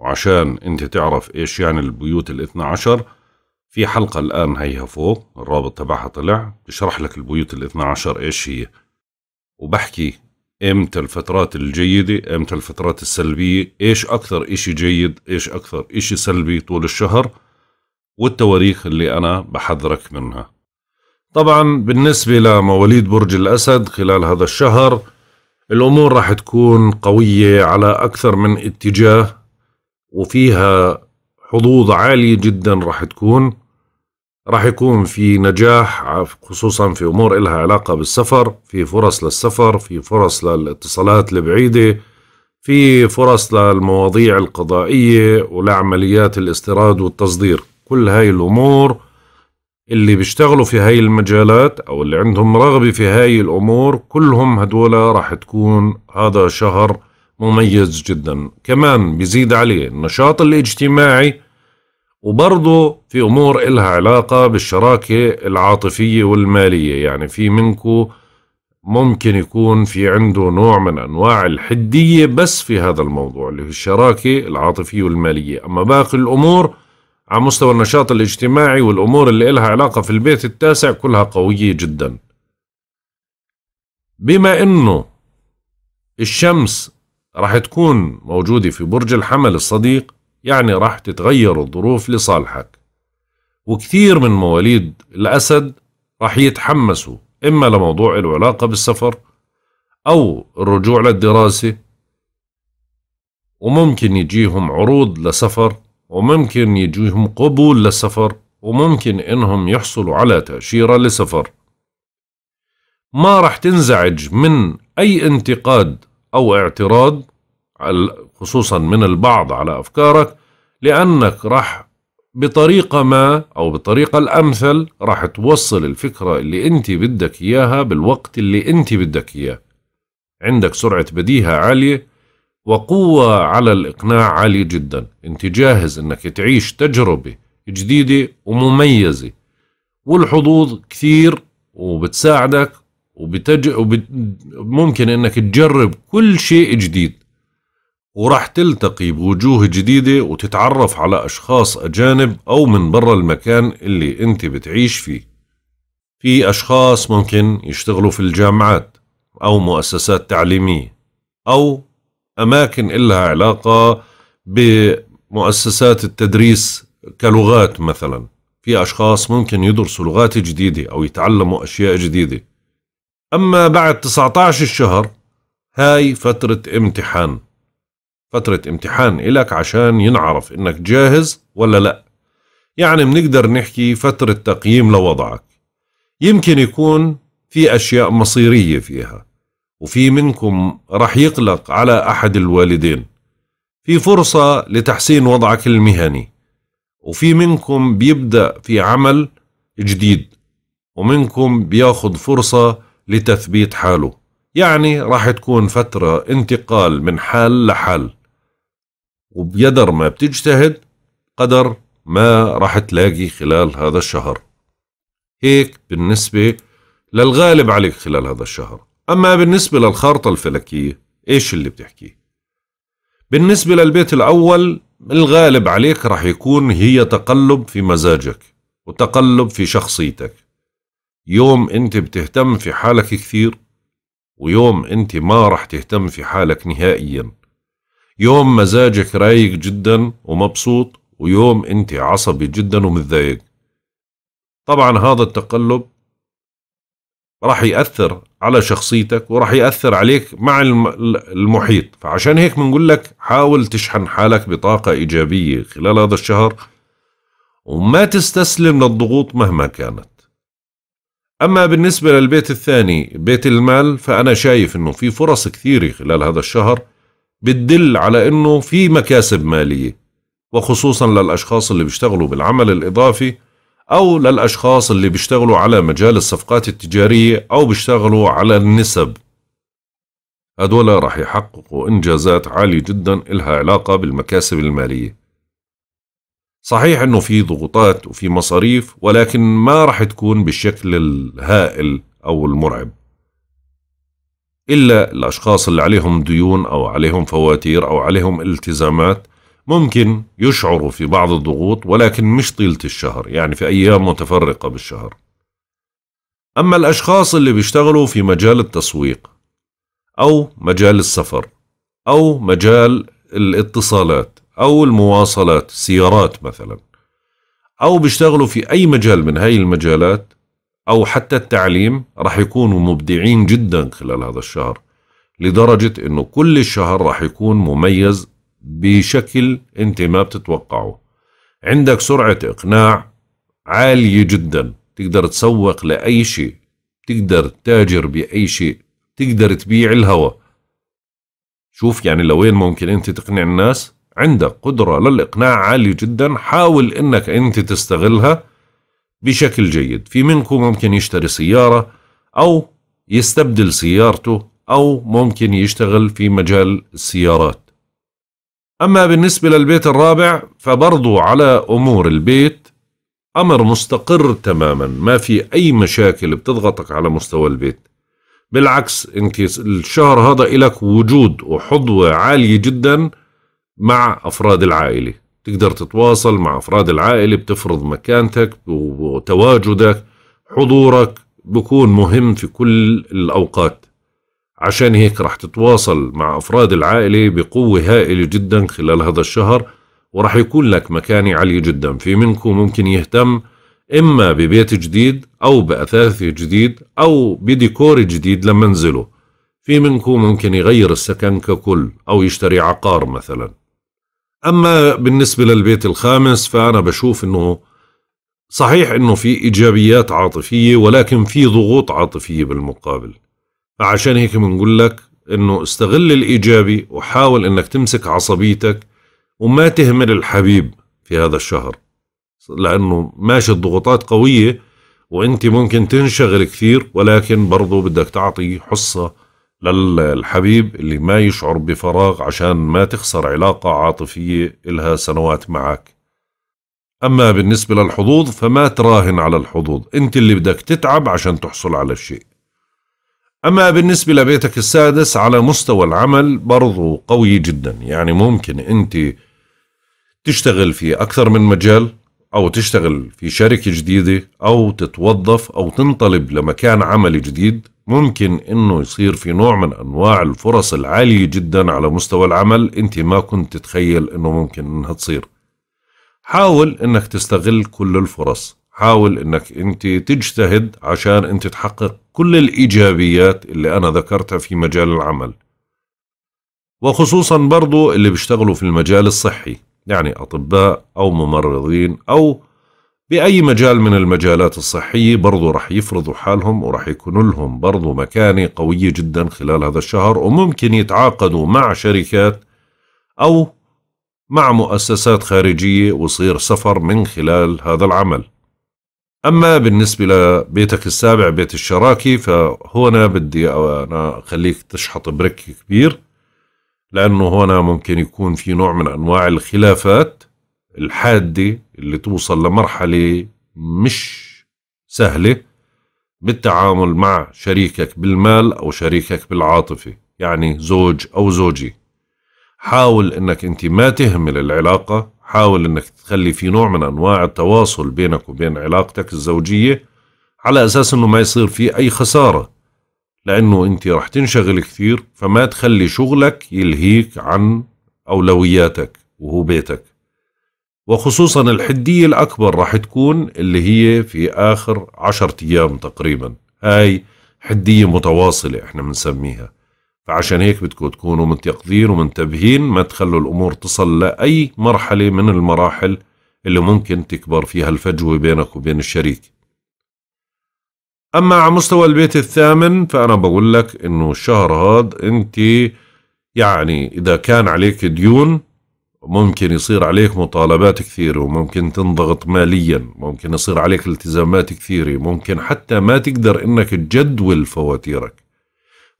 وعشان انت تعرف ايش يعني البيوت الاثنى عشر في حلقة الآن هيها فوق الرابط تبعها طلع بشرح لك البيوت الاثنى عشر ايش هي وبحكي امتى الفترات الجيدة امتى الفترات السلبية ايش اكثر اشي جيد ايش اكثر اشي سلبي طول الشهر والتواريخ اللي انا بحذرك منها طبعا بالنسبة لمواليد برج الاسد خلال هذا الشهر الامور راح تكون قوية على اكثر من اتجاه وفيها حظوظ عالية جدا راح تكون راح يكون في نجاح خصوصا في أمور إلها علاقة بالسفر في فرص للسفر في فرص للاتصالات البعيدة في فرص للمواضيع القضائية ولعمليات الاستيراد والتصدير كل هاي الأمور اللي بيشتغلوا في هاي المجالات أو اللي عندهم رغبة في هاي الأمور كلهم هدول راح تكون هذا شهر مميز جدا كمان بيزيد عليه النشاط الاجتماعي وبرضه في أمور إلها علاقة بالشراكة العاطفية والمالية يعني في منكو ممكن يكون في عنده نوع من أنواع الحدية بس في هذا الموضوع اللي هو الشراكة العاطفية والمالية أما باقي الأمور على مستوى النشاط الاجتماعي والأمور اللي إلها علاقة في البيت التاسع كلها قوية جدا بما أنه الشمس راح تكون موجودة في برج الحمل الصديق يعني راح تتغير الظروف لصالحك وكثير من مواليد الأسد راح يتحمسوا إما لموضوع العلاقة بالسفر أو الرجوع للدراسة وممكن يجيهم عروض لسفر وممكن يجيهم قبول للسفر وممكن إنهم يحصلوا على تأشيرة لسفر ما راح تنزعج من أي انتقاد أو اعتراض خصوصا من البعض على أفكارك لأنك راح بطريقة ما أو بالطريقة الأمثل راح توصل الفكرة اللي أنت بدك إياها بالوقت اللي أنت بدك إياه عندك سرعة بديهة عالية وقوة على الإقناع عالية جدا أنت جاهز أنك تعيش تجربة جديدة ومميزة والحظوظ كثير وبتساعدك وبتج... وبت... ممكن انك تجرب كل شيء جديد وراح تلتقي بوجوه جديدة وتتعرف على أشخاص أجانب أو من برا المكان اللي أنت بتعيش فيه في أشخاص ممكن يشتغلوا في الجامعات أو مؤسسات تعليمية أو أماكن إلها علاقة بمؤسسات التدريس كلغات مثلا في أشخاص ممكن يدرسوا لغات جديدة أو يتعلموا أشياء جديدة أما بعد 19 الشهر هاي فترة امتحان فترة امتحان إلك عشان ينعرف إنك جاهز ولا لأ يعني بنقدر نحكي فترة تقييم لوضعك يمكن يكون في أشياء مصيرية فيها وفي منكم رح يقلق على أحد الوالدين في فرصة لتحسين وضعك المهني وفي منكم بيبدأ في عمل جديد ومنكم بياخد فرصة لتثبيت حاله يعني راح تكون فترة انتقال من حال لحال وبقدر ما بتجتهد قدر ما راح تلاقي خلال هذا الشهر هيك بالنسبة للغالب عليك خلال هذا الشهر أما بالنسبة للخارطة الفلكية إيش اللي بتحكيه بالنسبة للبيت الأول الغالب عليك راح يكون هي تقلب في مزاجك وتقلب في شخصيتك يوم أنت بتهتم في حالك كثير ويوم أنت ما رح تهتم في حالك نهائيا يوم مزاجك رايق جدا ومبسوط ويوم أنت عصبي جدا ومتضايق طبعا هذا التقلب راح يأثر على شخصيتك وراح يأثر عليك مع المحيط فعشان هيك بنقول لك حاول تشحن حالك بطاقة إيجابية خلال هذا الشهر وما تستسلم للضغوط مهما كانت أما بالنسبة للبيت الثاني بيت المال فأنا شايف أنه في فرص كثيرة خلال هذا الشهر بتدل على أنه في مكاسب مالية وخصوصا للأشخاص اللي بيشتغلوا بالعمل الإضافي أو للأشخاص اللي بيشتغلوا على مجال الصفقات التجارية أو بيشتغلوا على النسب هدول راح يحققوا إنجازات عالية جدا إلها علاقة بالمكاسب المالية صحيح انه في ضغوطات وفي مصاريف ولكن ما راح تكون بالشكل الهائل او المرعب الا الاشخاص اللي عليهم ديون او عليهم فواتير او عليهم التزامات ممكن يشعروا في بعض الضغوط ولكن مش طيله الشهر يعني في ايام متفرقه بالشهر اما الاشخاص اللي بيشتغلوا في مجال التسويق او مجال السفر او مجال الاتصالات أو المواصلات السيارات مثلا أو بيشتغلوا في أي مجال من هاي المجالات أو حتى التعليم راح يكونوا مبدعين جدا خلال هذا الشهر لدرجة أنه كل الشهر راح يكون مميز بشكل أنت ما بتتوقعه عندك سرعة إقناع عالية جدا تقدر تسوق لأي شيء تقدر تتاجر بأي شيء تقدر تبيع الهوى شوف يعني لوين ممكن أنت تقنع الناس عندك قدرة للإقناع عالية جدا حاول إنك أنت تستغلها بشكل جيد في منكم ممكن يشتري سيارة أو يستبدل سيارته أو ممكن يشتغل في مجال السيارات أما بالنسبة للبيت الرابع فبرضو على أمور البيت أمر مستقر تماما ما في أي مشاكل بتضغطك على مستوى البيت بالعكس أنت الشهر هذا إلك وجود وحظوة عالية جدا مع أفراد العائلة تقدر تتواصل مع أفراد العائلة بتفرض مكانتك وتواجدك حضورك بكون مهم في كل الأوقات عشان هيك رح تتواصل مع أفراد العائلة بقوة هائلة جدا خلال هذا الشهر ورح يكون لك مكانة عالية جدا في منكم ممكن يهتم إما ببيت جديد أو بأثاث جديد أو بديكور جديد لمنزله في منكم ممكن يغير السكن ككل أو يشتري عقار مثلاً أما بالنسبة للبيت الخامس فأنا بشوف أنه صحيح أنه في إيجابيات عاطفية ولكن في ضغوط عاطفية بالمقابل فعشان هيك بنقول لك أنه استغل الإيجابي وحاول أنك تمسك عصبيتك وما تهمل الحبيب في هذا الشهر لأنه ماشي الضغوطات قوية وانت ممكن تنشغل كثير ولكن برضو بدك تعطي حصة للحبيب اللي ما يشعر بفراغ عشان ما تخسر علاقة عاطفية إلها سنوات معك أما بالنسبة للحظوظ فما تراهن على الحظوظ أنت اللي بدك تتعب عشان تحصل على الشيء أما بالنسبة لبيتك السادس على مستوى العمل برضو قوي جدا يعني ممكن أنت تشتغل في أكثر من مجال أو تشتغل في شركة جديدة أو تتوظف أو تنطلب لمكان عمل جديد ممكن انه يصير في نوع من انواع الفرص العالية جدا على مستوى العمل انت ما كنت تتخيل انه ممكن انها تصير حاول انك تستغل كل الفرص حاول انك انت تجتهد عشان انت تحقق كل الايجابيات اللي انا ذكرتها في مجال العمل وخصوصا برضو اللي بيشتغلوا في المجال الصحي يعني اطباء او ممرضين او بأي مجال من المجالات الصحية برضو رح يفرضوا حالهم ورح يكون لهم برضو مكانة قوية جدا خلال هذا الشهر وممكن يتعاقدوا مع شركات أو مع مؤسسات خارجية ويصير سفر من خلال هذا العمل أما بالنسبة لبيتك السابع بيت الشراكة فهنا بدي أنا أخليك تشحط بريك كبير لأنه هنا ممكن يكون في نوع من أنواع الخلافات الحادة اللي توصل لمرحلة مش سهلة بالتعامل مع شريكك بالمال أو شريكك بالعاطفة يعني زوج أو زوجي حاول أنك أنت ما تهمل العلاقة حاول أنك تخلي في نوع من أنواع التواصل بينك وبين علاقتك الزوجية على أساس أنه ما يصير في أي خسارة لأنه أنت رح تنشغل كثير فما تخلي شغلك يلهيك عن أولوياتك وهو بيتك وخصوصا الحدية الأكبر راح تكون اللي هي في آخر عشرة أيام تقريبا هاي حدية متواصلة احنا بنسميها فعشان هيك بدكم تكونوا متيقظين ومنتبهين ما تخلوا الأمور تصل لأي مرحلة من المراحل اللي ممكن تكبر فيها الفجوة بينك وبين الشريك أما على مستوى البيت الثامن فأنا بقول لك إنه الشهر هذا أنت يعني إذا كان عليك ديون ممكن يصير عليك مطالبات كثيرة وممكن تنضغط ماليا ممكن يصير عليك التزامات كثيرة ممكن حتى ما تقدر انك تجدول فواتيرك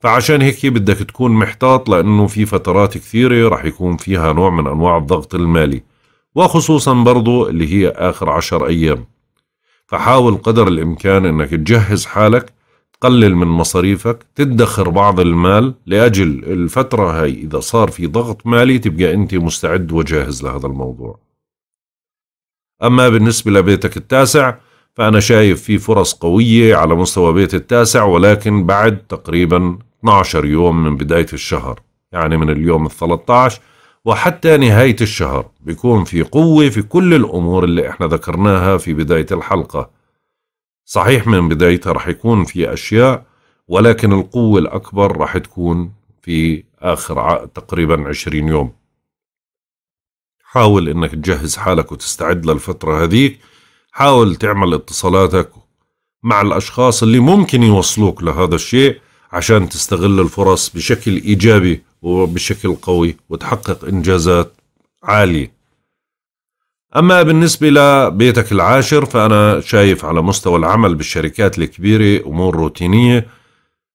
فعشان هيك بدك تكون محتاط لانه في فترات كثيرة راح يكون فيها نوع من انواع الضغط المالي وخصوصا برضو اللي هي اخر عشر ايام فحاول قدر الامكان انك تجهز حالك قلل من مصاريفك تدخر بعض المال لأجل الفترة هاي إذا صار في ضغط مالي تبقى أنت مستعد وجاهز لهذا الموضوع أما بالنسبة لبيتك التاسع فأنا شايف في فرص قوية على مستوى بيت التاسع ولكن بعد تقريبا 12 يوم من بداية الشهر يعني من اليوم ال 13 وحتى نهاية الشهر بيكون في قوة في كل الأمور اللي احنا ذكرناها في بداية الحلقة صحيح من بدايتها رح يكون في أشياء ولكن القوة الأكبر رح تكون في آخر تقريبا عشرين يوم حاول انك تجهز حالك وتستعد للفترة هذيك حاول تعمل اتصالاتك مع الأشخاص اللي ممكن يوصلوك لهذا الشيء عشان تستغل الفرص بشكل إيجابي وبشكل قوي وتحقق إنجازات عالية أما بالنسبة لبيتك العاشر فأنا شايف على مستوى العمل بالشركات الكبيرة أمور روتينية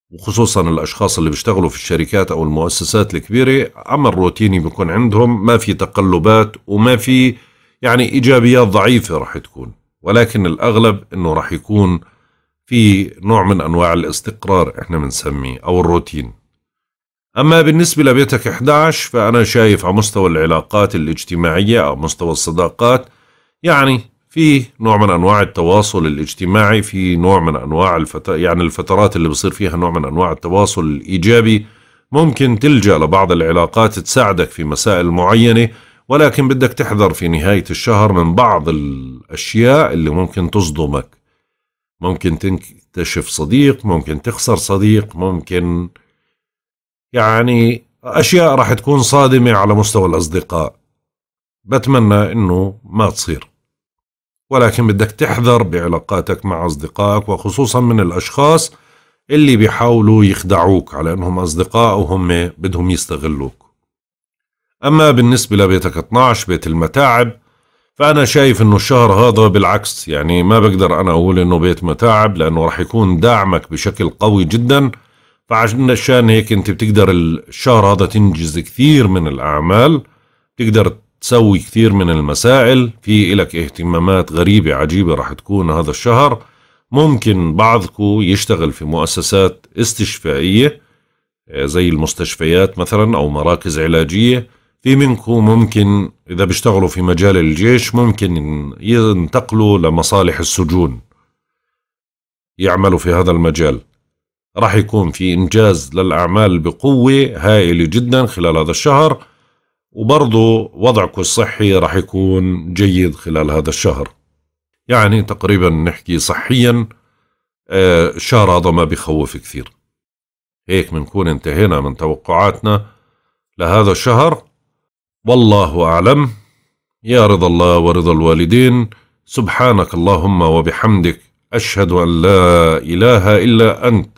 وخصوصا الأشخاص اللي بيشتغلوا في الشركات أو المؤسسات الكبيرة عمل روتيني بيكون عندهم ما في تقلبات وما في يعني إيجابيات ضعيفة راح تكون ولكن الأغلب أنه راح يكون في نوع من أنواع الاستقرار إحنا بنسميه أو الروتين أما بالنسبة لبيتك 11 فأنا شايف على مستوى العلاقات الاجتماعية أو مستوى الصداقات يعني في نوع من أنواع التواصل الاجتماعي في نوع من أنواع الفت... يعني الفترات اللي بصير فيها نوع من أنواع التواصل الإيجابي ممكن تلجأ لبعض العلاقات تساعدك في مسائل معينة ولكن بدك تحذر في نهاية الشهر من بعض الأشياء اللي ممكن تصدمك ممكن تكتشف صديق ممكن تخسر صديق ممكن يعني أشياء راح تكون صادمة على مستوى الأصدقاء بتمنى إنه ما تصير ولكن بدك تحذر بعلاقاتك مع أصدقائك وخصوصا من الأشخاص اللي بيحاولوا يخدعوك على أنهم أصدقاء وهم بدهم يستغلوك أما بالنسبة لبيتك 12 بيت المتاعب فأنا شايف أنه الشهر هذا بالعكس يعني ما بقدر أنا أقول أنه بيت متاعب لأنه راح يكون دعمك بشكل قوي جداً فعشان هيك انت بتقدر الشهر هذا تنجز كثير من الاعمال تقدر تسوي كثير من المسائل في إلك اهتمامات غريبة عجيبة راح تكون هذا الشهر ممكن بعضكو يشتغل في مؤسسات استشفائية آه، زي المستشفيات مثلا أو مراكز علاجية في منكو ممكن إذا بيشتغلوا في مجال الجيش ممكن ينتقلوا لمصالح السجون يعملوا في هذا المجال راح يكون في إنجاز للأعمال بقوة هائلة جدا خلال هذا الشهر وبرضه وضعك الصحي راح يكون جيد خلال هذا الشهر يعني تقريبا نحكي صحيا الشهر آه، هذا ما بخوف كثير هيك بنكون انتهينا من توقعاتنا لهذا الشهر والله أعلم يا رضا الله ورضا الوالدين سبحانك اللهم وبحمدك أشهد أن لا إله إلا أنت